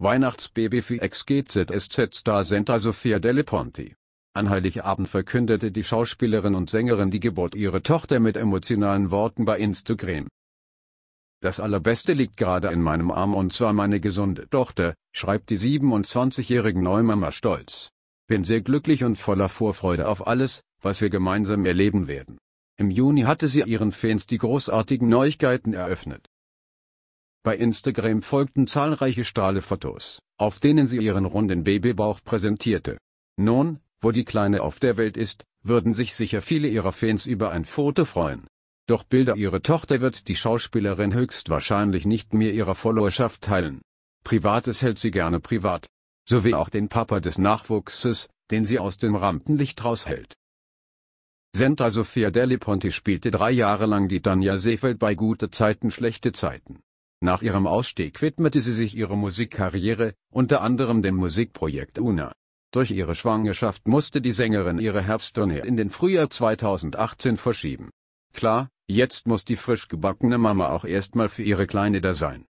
Weihnachtsbaby für XGZSZ-Star Senta Sofia Delle Ponti. An Heiligabend verkündete die Schauspielerin und Sängerin die Geburt ihrer Tochter mit emotionalen Worten bei Instagram. Das Allerbeste liegt gerade in meinem Arm und zwar meine gesunde Tochter, schreibt die 27-jährige Neumama stolz. Bin sehr glücklich und voller Vorfreude auf alles, was wir gemeinsam erleben werden. Im Juni hatte sie ihren Fans die großartigen Neuigkeiten eröffnet. Bei Instagram folgten zahlreiche Strahlefotos, auf denen sie ihren runden Babybauch präsentierte. Nun, wo die Kleine auf der Welt ist, würden sich sicher viele ihrer Fans über ein Foto freuen. Doch Bilder ihrer Tochter wird die Schauspielerin höchstwahrscheinlich nicht mehr ihrer Followerschaft teilen. Privates hält sie gerne privat. So wie auch den Papa des Nachwuchses, den sie aus dem Rampenlicht raushält. Senta Sofia Deliponti spielte drei Jahre lang die Tanja Seefeld bei gute Zeiten schlechte Zeiten. Nach ihrem Ausstieg widmete sie sich ihrer Musikkarriere, unter anderem dem Musikprojekt Una. Durch ihre Schwangerschaft musste die Sängerin ihre Herbsttournee in den Frühjahr 2018 verschieben. Klar, jetzt muss die frisch gebackene Mama auch erstmal für ihre Kleine da sein